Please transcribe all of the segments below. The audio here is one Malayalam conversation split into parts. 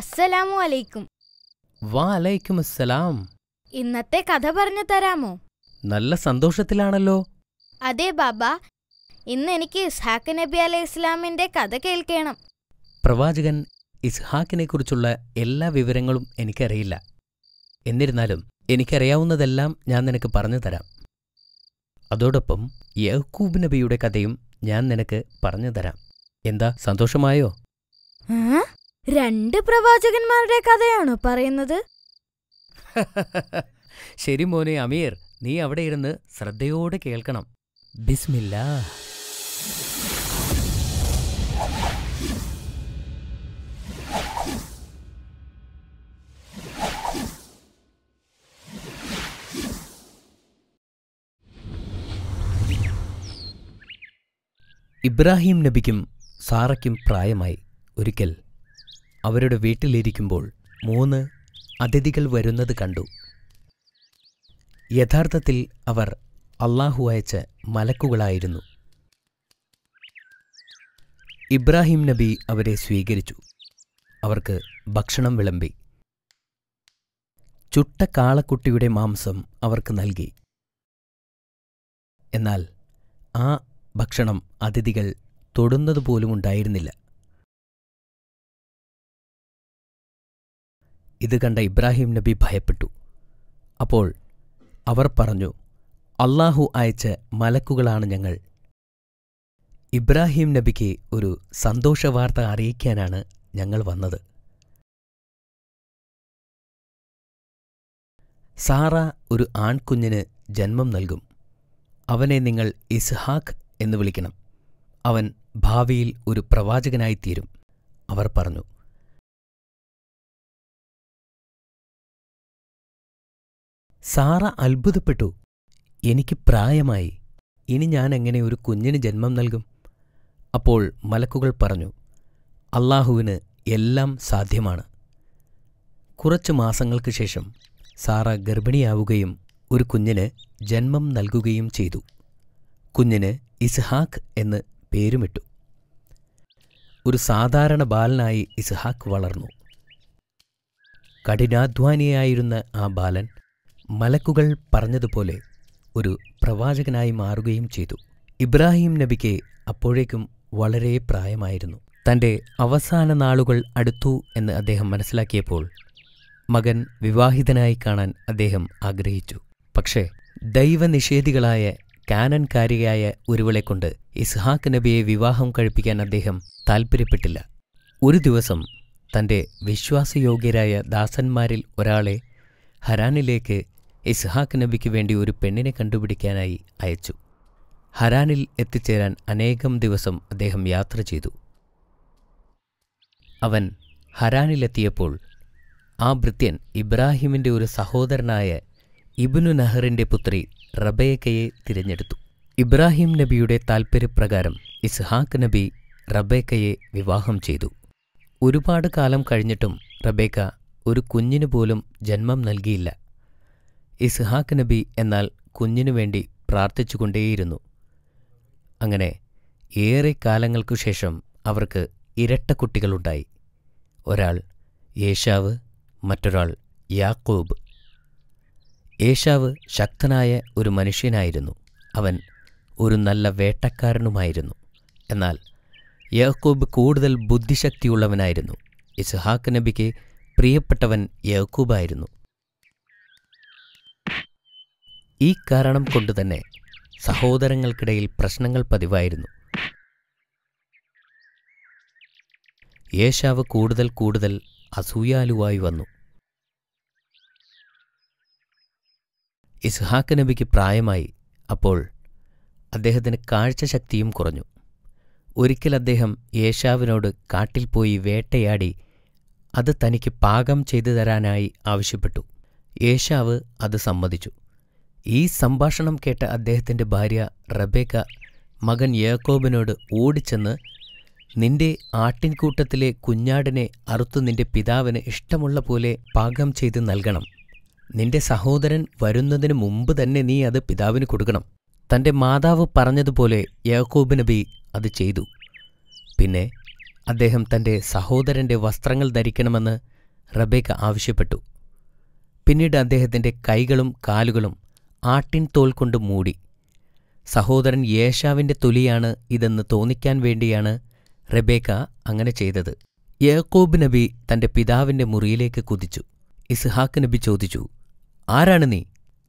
അസ്സലാമു അലൈക്കും അസ്സലാം ഇന്നത്തെ കഥ പറഞ്ഞു തരാമോ നല്ല സന്തോഷത്തിലാണല്ലോ അതെ ബാബ ഇന്ന് എനിക്ക് ഇസ്ഹാഖ് നബി അലൈഹി ഇസ്ലാമിന്റെ കഥ കേൾക്കണം പ്രവാചകൻ ഇസ്ഹാക്കിനെ കുറിച്ചുള്ള എല്ലാ വിവരങ്ങളും എനിക്കറിയില്ല എന്നിരുന്നാലും എനിക്കറിയാവുന്നതെല്ലാം ഞാൻ നിനക്ക് പറഞ്ഞു തരാം അതോടൊപ്പം യഹൂബ് നബിയുടെ കഥയും ഞാൻ നിനക്ക് പറഞ്ഞു തരാം എന്താ സന്തോഷമായോ രണ്ട് പ്രവാചകന്മാരുടെ കഥയാണോ പറയുന്നത് ശരി മോനെ അമീർ നീ അവിടെ ഇരുന്ന് ശ്രദ്ധയോടെ കേൾക്കണം ബിസ്മില്ല ഇബ്രാഹിം നബിക്കും സാറയ്ക്കും പ്രായമായി ഒരിക്കൽ അവരുടെ വീട്ടിലിരിക്കുമ്പോൾ മൂന്ന് അതിഥികൾ വരുന്നത് കണ്ടു യഥാർത്ഥത്തിൽ അവർ അള്ളാഹു അയച്ച മലക്കുകളായിരുന്നു ഇബ്രാഹിം നബി അവരെ സ്വീകരിച്ചു അവർക്ക് ഭക്ഷണം വിളമ്പി ചുട്ട കാളക്കുട്ടിയുടെ മാംസം അവർക്ക് നൽകി എന്നാൽ ആ ഭക്ഷണം അതിഥികൾ തൊടുന്നതുപോലും ഉണ്ടായിരുന്നില്ല ഇത് കണ്ട ഇബ്രാഹിം നബി ഭയപ്പെട്ടു അപ്പോൾ അവർ പറഞ്ഞു അള്ളാഹു അയച്ച മലക്കുകളാണ് ഞങ്ങൾ ഇബ്രാഹിം നബിക്ക് ഒരു സന്തോഷവാർത്ത അറിയിക്കാനാണ് ഞങ്ങൾ വന്നത് സാറ ഒരു ആൺകുഞ്ഞിന് ജന്മം നൽകും അവനെ നിങ്ങൾ ഇസ്ഹാഖ് എന്ന് വിളിക്കണം അവൻ ഭാവിയിൽ ഒരു പ്രവാചകനായിത്തീരും അവർ പറഞ്ഞു സാറ അത്ഭുതപ്പെട്ടു എനിക്ക് പ്രായമായി ഇനി ഞാൻ എങ്ങനെ ഒരു കുഞ്ഞിന് ജന്മം നൽകും അപ്പോൾ മലക്കുകൾ പറഞ്ഞു അള്ളാഹുവിന് എല്ലാം സാധ്യമാണ് കുറച്ചു മാസങ്ങൾക്ക് ശേഷം സാറ ഗർഭിണിയാവുകയും ഒരു കുഞ്ഞിന് ജന്മം നൽകുകയും ചെയ്തു കുഞ്ഞിന് ഇസ്ഹാഖ് എന്ന് പേരുമിട്ടു ഒരു സാധാരണ ബാലനായി ഇസ്ഹാഖ് വളർന്നു കഠിനാധ്വാനിയായിരുന്ന ആ ബാലൻ മലക്കുകൾ പറഞ്ഞതുപോലെ ഒരു പ്രവാചകനായി മാറുകയും ചെയ്തു ഇബ്രാഹിം നബിക്ക് അപ്പോഴേക്കും വളരെ പ്രായമായിരുന്നു തൻ്റെ അവസാന നാളുകൾ അടുത്തു എന്ന് അദ്ദേഹം മനസ്സിലാക്കിയപ്പോൾ മകൻ വിവാഹിതനായി കാണാൻ അദ്ദേഹം ആഗ്രഹിച്ചു പക്ഷേ ദൈവനിഷേധികളായ കാനൻകാരിയായ ഒരുവളെക്കൊണ്ട് ഇസ്ഹാഖ് നബിയെ വിവാഹം കഴിപ്പിക്കാൻ അദ്ദേഹം താൽപ്പര്യപ്പെട്ടില്ല ഒരു ദിവസം തൻ്റെ വിശ്വാസയോഗ്യരായ ദാസന്മാരിൽ ഒരാളെ ഹരാനിലേക്ക് ഇസ്ഹാഖ് നബിക്ക് വേണ്ടി ഒരു പെണ്ണിനെ കണ്ടുപിടിക്കാനായി അയച്ചു ഹരാനിൽ എത്തിച്ചേരാൻ അനേകം ദിവസം അദ്ദേഹം യാത്ര ചെയ്തു അവൻ ഹരാനിലെത്തിയപ്പോൾ ആ ഭൃത്യൻ ഇബ്രാഹിമിൻ്റെ ഒരു സഹോദരനായ ഇബ്നു നഹറിൻ്റെ പുത്രി റബേക്കയെ തിരഞ്ഞെടുത്തു ഇബ്രാഹിം നബിയുടെ താൽപ്പര്യപ്രകാരം ഇസ്ഹാഖ് നബി റബേക്കയെ വിവാഹം ചെയ്തു ഒരുപാട് കാലം കഴിഞ്ഞിട്ടും റബേക്ക ഒരു കുഞ്ഞിനു പോലും ജന്മം നൽകിയില്ല ഇസ്ഹാക്ക് നബി എന്നാൽ കുഞ്ഞിനു വേണ്ടി പ്രാർത്ഥിച്ചുകൊണ്ടേയിരുന്നു അങ്ങനെ ഏറെ കാലങ്ങൾക്കു ശേഷം അവർക്ക് ഇരട്ട കുട്ടികളുണ്ടായി ഒരാൾ യേശാവ് മറ്റൊരാൾ യാക്കൂബ് യേശാവ് ശക്തനായ ഒരു മനുഷ്യനായിരുന്നു അവൻ ഒരു നല്ല വേട്ടക്കാരനുമായിരുന്നു എന്നാൽ യാക്കൂബ് കൂടുതൽ ബുദ്ധിശക്തിയുള്ളവനായിരുന്നു ഇസ്ഹാക്ക് നബിക്ക് പ്രിയപ്പെട്ടവൻ യാക്കൂബായിരുന്നു ഈ കാരണം കൊണ്ടുതന്നെ സഹോദരങ്ങൾക്കിടയിൽ പ്രശ്നങ്ങൾ പതിവായിരുന്നു യേശാവ് കൂടുതൽ കൂടുതൽ അസൂയാലുവായി വന്നു ഇസ്ഹാക്ക് നബിക്ക് പ്രായമായി അപ്പോൾ അദ്ദേഹത്തിന് കാഴ്ചശക്തിയും കുറഞ്ഞു ഒരിക്കൽ അദ്ദേഹം യേശാവിനോട് കാട്ടിൽ പോയി വേട്ടയാടി അത് തനിക്ക് പാകം ചെയ്തു തരാനായി ആവശ്യപ്പെട്ടു യേശാവ് അത് സമ്മതിച്ചു ഈ സംഭാഷണം കേട്ട അദ്ദേഹത്തിൻ്റെ ഭാര്യ റബേക്ക മകൻ യേക്കോബിനോട് ഓടിച്ചെന്ന് നിന്റെ ആട്ടിൻകൂട്ടത്തിലെ കുഞ്ഞാടിനെ അറുത്തു നിന്റെ പിതാവിന് ഇഷ്ടമുള്ള പോലെ പാകം ചെയ്ത് നൽകണം നിന്റെ സഹോദരൻ വരുന്നതിന് മുമ്പ് തന്നെ നീ അത് പിതാവിന് കൊടുക്കണം തൻ്റെ മാതാവ് പറഞ്ഞതുപോലെ യാക്കോബ് നബി അത് ചെയ്തു പിന്നെ അദ്ദേഹം തൻ്റെ സഹോദരൻ്റെ വസ്ത്രങ്ങൾ ധരിക്കണമെന്ന് റബേക്ക ആവശ്യപ്പെട്ടു പിന്നീട് അദ്ദേഹത്തിൻ്റെ കൈകളും കാലുകളും ആട്ടിൻ തോൽ കൊണ്ട് മൂടി സഹോദരൻ യേശാവിൻ്റെ തൊലിയാണ് ഇതെന്ന് തോന്നിക്കാൻ വേണ്ടിയാണ് റെബേക്ക അങ്ങനെ ചെയ്തത് യേക്കോബ് നബി തന്റെ പിതാവിന്റെ മുറിയിലേക്ക് കുതിച്ചു ഇസ്ഹാക്ക് നബി ചോദിച്ചു ആരാണ് നീ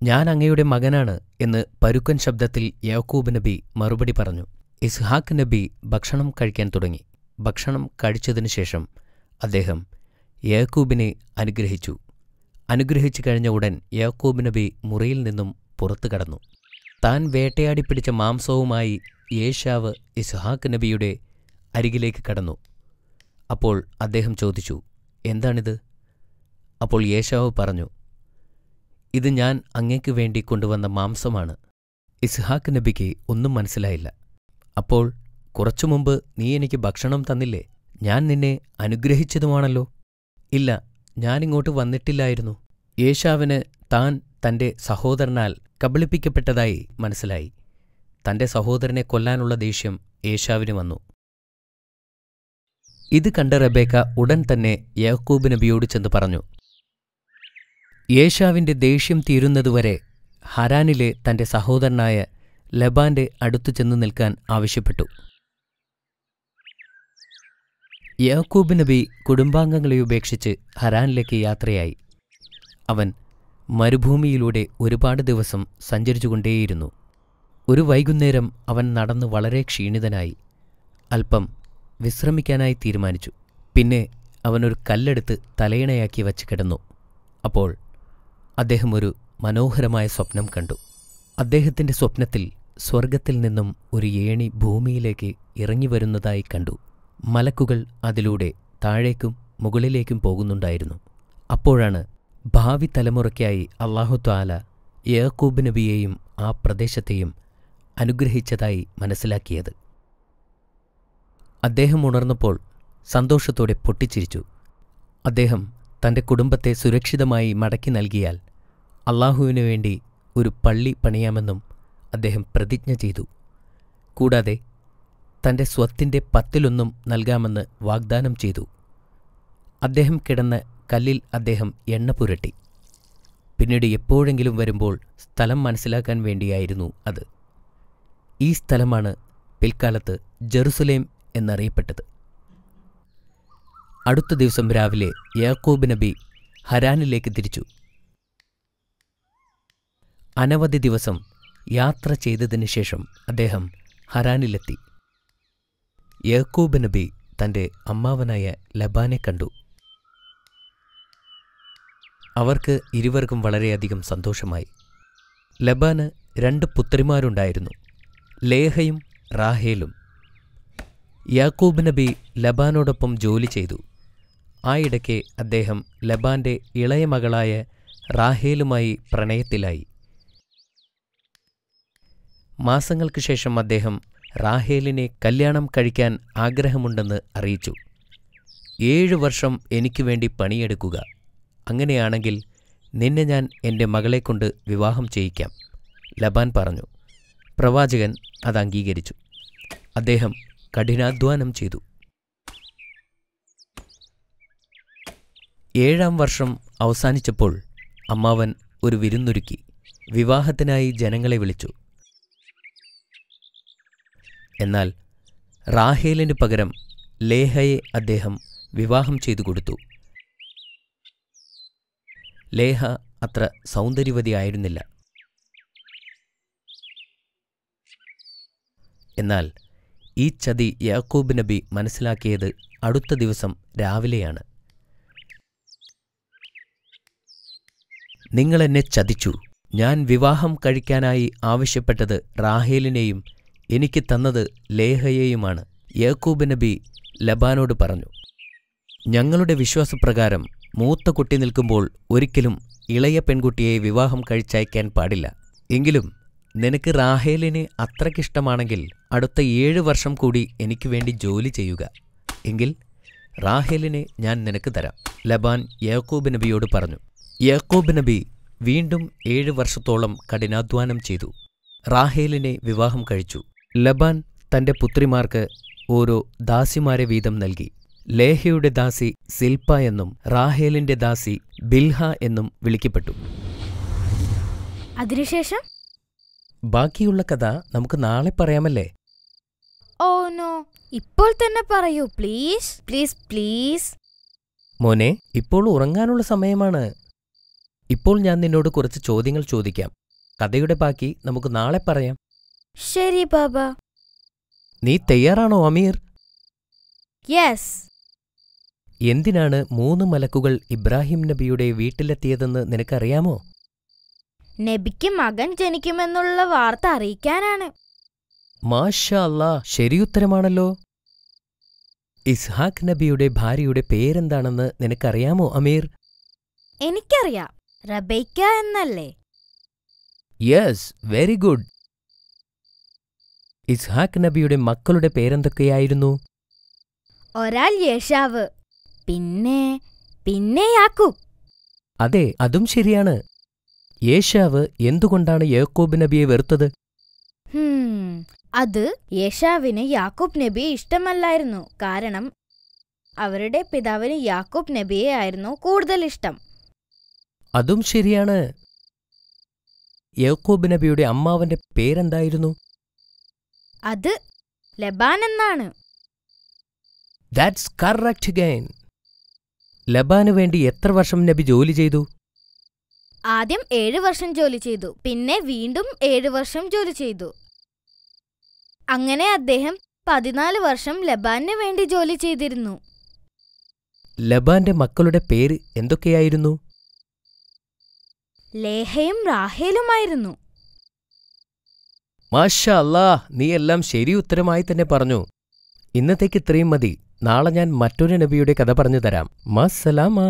ഞാൻ അങ്ങയുടെ മകനാണ് എന്ന് പരുക്കൻ ശബ്ദത്തിൽ യാക്കൂബ് നബി മറുപടി പറഞ്ഞു ഇസ്ഹാക്ക് നബി ഭക്ഷണം കഴിക്കാൻ തുടങ്ങി ഭക്ഷണം കഴിച്ചതിനു ശേഷം അദ്ദേഹം യാക്കൂബിനെ അനുഗ്രഹിച്ചു അനുഗ്രഹിച്ചു കഴിഞ്ഞ ഉടൻ യാക്കൂബ് നബി മുറിയിൽ നിന്നും പുറത്തു കടന്നു താൻ വേട്ടയാടി പിടിച്ച മാംസവുമായി യേശാവ് ഇസ്ഹാഖ് നബിയുടെ അരികിലേക്ക് കടന്നു അപ്പോൾ അദ്ദേഹം ചോദിച്ചു എന്താണിത് അപ്പോൾ യേശാവ് പറഞ്ഞു ഇത് ഞാൻ അങ്ങേക്ക് വേണ്ടി കൊണ്ടുവന്ന മാംസമാണ് ഇസ്ഹാഖ് നബിക്ക് ഒന്നും മനസ്സിലായില്ല അപ്പോൾ കുറച്ചു മുമ്പ് നീ എനിക്ക് ഭക്ഷണം തന്നില്ലേ ഞാൻ നിന്നെ അനുഗ്രഹിച്ചതുമാണല്ലോ ഇല്ല ഞാനിങ്ങോട്ട് വന്നിട്ടില്ലായിരുന്നു യേശാവിന് താൻ തന്റെ സഹോദരനാൽ കബളിപ്പിക്കപ്പെട്ടതായി മനസ്സിലായി തന്റെ സഹോദരനെ കൊല്ലാനുള്ള ദേഷ്യം യേശാവിന് വന്നു ഇത് കണ്ട റബേക്ക ഉടൻ തന്നെ യാക്കൂബ് നബിയോട് ചെന്ന് പറഞ്ഞു യേശാവിൻ്റെ ദേഷ്യം തീരുന്നതുവരെ ഹരാനിലെ തന്റെ സഹോദരനായ ലബാന്റെ അടുത്തു ചെന്നു നിൽക്കാൻ ആവശ്യപ്പെട്ടു യാക്കൂബ് നബി കുടുംബാംഗങ്ങളെ ഉപേക്ഷിച്ച് ഹരാനിലേക്ക് യാത്രയായി അവൻ മരുഭൂമിയിലൂടെ ഒരുപാട് ദിവസം സഞ്ചരിച്ചുകൊണ്ടേയിരുന്നു ഒരു വൈകുന്നേരം അവൻ നടന്ന് വളരെ ക്ഷീണിതനായി അല്പം വിശ്രമിക്കാനായി തീരുമാനിച്ചു പിന്നെ അവനൊരു കല്ലെടുത്ത് തലയിണയാക്കി വച്ച് കിടന്നു അപ്പോൾ അദ്ദേഹം ഒരു മനോഹരമായ സ്വപ്നം കണ്ടു അദ്ദേഹത്തിൻ്റെ സ്വപ്നത്തിൽ സ്വർഗത്തിൽ നിന്നും ഒരു ഏണി ഭൂമിയിലേക്ക് ഇറങ്ങി വരുന്നതായി കണ്ടു മലക്കുകൾ അതിലൂടെ താഴേക്കും മുകളിലേക്കും പോകുന്നുണ്ടായിരുന്നു അപ്പോഴാണ് ഭാവി തലമുറയ്ക്കായി അള്ളാഹുത്വാല യാക്കൂബ് നബിയെയും ആ പ്രദേശത്തെയും അനുഗ്രഹിച്ചതായി മനസ്സിലാക്കിയത് അദ്ദേഹം ഉണർന്നപ്പോൾ സന്തോഷത്തോടെ പൊട്ടിച്ചിരിച്ചു അദ്ദേഹം തൻ്റെ കുടുംബത്തെ സുരക്ഷിതമായി മടക്കി നൽകിയാൽ അള്ളാഹുവിനു വേണ്ടി ഒരു പള്ളി പണിയാമെന്നും അദ്ദേഹം പ്രതിജ്ഞ ചെയ്തു കൂടാതെ തൻ്റെ സ്വത്തിൻ്റെ പത്തിലൊന്നും നൽകാമെന്ന് വാഗ്ദാനം ചെയ്തു അദ്ദേഹം കിടന്ന് കല്ലിൽ അദ്ദേഹം എണ്ണ പുരട്ടി പിന്നീട് എപ്പോഴെങ്കിലും വരുമ്പോൾ സ്ഥലം മനസ്സിലാക്കാൻ വേണ്ടിയായിരുന്നു അത് ഈ സ്ഥലമാണ് പിൽക്കാലത്ത് ജെറുസലേം എന്നറിയപ്പെട്ടത് അടുത്ത ദിവസം രാവിലെ യാക്കൂബ് നബി ഹരാനിലേക്ക് തിരിച്ചു അനവധി ദിവസം യാത്ര ചെയ്തതിന് ശേഷം അദ്ദേഹം ഹരാനിലെത്തി യഹക്കൂബ് നബി തൻ്റെ അമ്മാവനായ ലബാനെ കണ്ടു അവർക്ക് ഇരുവർക്കും വളരെയധികം സന്തോഷമായി ലബാന് രണ്ട് പുത്രിമാരുണ്ടായിരുന്നു ലേഹയും റാഹേലും യാക്കൂബ് നബി ലബാനോടൊപ്പം ജോലി ചെയ്തു ആ അദ്ദേഹം ലബാൻ്റെ ഇളയ മകളായ റാഹേലുമായി പ്രണയത്തിലായി മാസങ്ങൾക്ക് ശേഷം അദ്ദേഹം റാഹേലിനെ കല്യാണം കഴിക്കാൻ ആഗ്രഹമുണ്ടെന്ന് അറിയിച്ചു ഏഴ് വർഷം എനിക്ക് വേണ്ടി പണിയെടുക്കുക അങ്ങനെയാണെങ്കിൽ നിന്നെ ഞാൻ എൻ്റെ മകളെക്കൊണ്ട് വിവാഹം ചെയ്യിക്കാം ലബാൻ പറഞ്ഞു പ്രവാചകൻ അത് അംഗീകരിച്ചു അദ്ദേഹം കഠിനാധ്വാനം ചെയ്തു ഏഴാം വർഷം അവസാനിച്ചപ്പോൾ അമ്മാവൻ ഒരു വിരുന്നൊരുക്കി വിവാഹത്തിനായി ജനങ്ങളെ വിളിച്ചു എന്നാൽ റാഹേലിന് പകരം ലേഹയെ അദ്ദേഹം വിവാഹം ചെയ്തു കൊടുത്തു ലേഹ അത്ര സൗന്ദര്യവതിയായിരുന്നില്ല എന്നാൽ ഈ ചതി യാക്കൂബ് നബി മനസ്സിലാക്കിയത് അടുത്ത ദിവസം രാവിലെയാണ് നിങ്ങളെന്നെ ചതിച്ചു ഞാൻ വിവാഹം കഴിക്കാനായി ആവശ്യപ്പെട്ടത് റാഹേലിനെയും എനിക്ക് തന്നത് ലേഹയെയുമാണ് യേക്കൂബ് നബി ലബാനോട് പറഞ്ഞു ഞങ്ങളുടെ വിശ്വാസപ്രകാരം മൂത്ത കുട്ടി നിൽക്കുമ്പോൾ ഒരിക്കലും ഇളയ പെൺകുട്ടിയെ വിവാഹം കഴിച്ചയക്കാൻ പാടില്ല എങ്കിലും നിനക്ക് റാഹേലിനെ അത്രയ്ക്കിഷ്ടമാണെങ്കിൽ അടുത്ത ഏഴു വർഷം കൂടി എനിക്ക് വേണ്ടി ജോലി ചെയ്യുക എങ്കിൽ റാഹേലിനെ ഞാൻ നിനക്ക് തരാം ലബാൻ യാക്കൂബ് നബിയോട് പറഞ്ഞു യാക്കൂബ് നബി വീണ്ടും ഏഴു വർഷത്തോളം കഠിനാധ്വാനം ചെയ്തു റാഹേലിനെ വിവാഹം കഴിച്ചു ലബാൻ തന്റെ പുത്രിമാർക്ക് ഓരോ ദാസിമാരെ വീതം നൽകി ലേഹയുടെ ദാസി സിൽപ എന്നും റാഹേലിന്റെ ദാസി ബിൽഹ എന്നും വിളിക്കപ്പെട്ടു അതിനുശേഷം ബാക്കിയുള്ള കഥ നമുക്ക് നാളെ പറയാമല്ലേ ഓ നോ ഇപ്പോൾ തന്നെ പറയൂ പ്ലീസ് പ്ലീസ് പ്ലീസ് മോനെ ഇപ്പോൾ ഉറങ്ങാനുള്ള സമയമാണ് ഇപ്പോൾ ഞാൻ നിന്നോട് കുറച്ച് ചോദ്യങ്ങൾ ചോദിക്കാം കഥയുടെ ബാക്കി നമുക്ക് നാളെ പറയാം ശരി ബാബ നീ തയ്യാറാണോ അമീർ യെസ് എന്തിനാണ് മൂന്ന് മലക്കുകൾ ഇബ്രാഹിം നബിയുടെ വീട്ടിലെത്തിയതെന്ന് നിനക്കറിയാമോ നബിക്ക് മകൻ ജനിക്കുമെന്നുള്ള വാർത്ത അറിയിക്കാനാണ് മാഷാ ശരിയുത്തരമാണല്ലോ ഇസ്ഹാഖ് നബിയുടെ ഭാര്യയുടെ പേരെന്താണെന്ന് നിനക്കറിയാമോ അമീർ എനിക്കറിയാം റബൈക്ക എന്നല്ലേ യെസ് വെരി ഗുഡ് ഇസ്ഹാഖ് നബിയുടെ മക്കളുടെ പേരെന്തൊക്കെയായിരുന്നു ഒരാൾ യേശാവ് പിന്നെ പിന്നെ യാക്കൂബ് അതെ അതും ശരിയാണ് യേശാവ് എന്തുകൊണ്ടാണ് യാക്കൂബ് നബിയെ വെറുത്തത് അത് യേശാവിന് യാക്കൂബ് നബിയെ ഇഷ്ടമല്ലായിരുന്നു കാരണം അവരുടെ പിതാവിന് യാക്കൂബ് നബിയെ ആയിരുന്നു കൂടുതൽ ഇഷ്ടം അതും ശരിയാണ് യാക്കൂബ് നബിയുടെ അമ്മാവന്റെ പേരെന്തായിരുന്നു അത് ലബാൻ എന്നാണ് ദാറ്റ്സ് കറക്റ്റ് ഗൈൻ ലബാനു വേണ്ടി എത്ര വർഷം നബി ജോലി ചെയ്തു ആദ്യം ഏഴ് വർഷം ജോലി ചെയ്തു പിന്നെ വീണ്ടും ഏഴ് വർഷം ജോലി ചെയ്തു അങ്ങനെ അദ്ദേഹം പതിനാല് വർഷം ലബാനു വേണ്ടി ജോലി ചെയ്തിരുന്നു ലബാന്റെ മക്കളുടെ പേര് എന്തൊക്കെയായിരുന്നു ലേഹയും റാഹേലുമായിരുന്നു മാഷാ അല്ലാ നീ എല്ലാം ശരി ഉത്തരമായി തന്നെ പറഞ്ഞു ഇന്നത്തേക്ക് ഇത്രയും മതി നാളെ ഞാൻ മറ്റൊരു നബിയുടെ കഥ പറഞ്ഞു തരാം മസലാമാ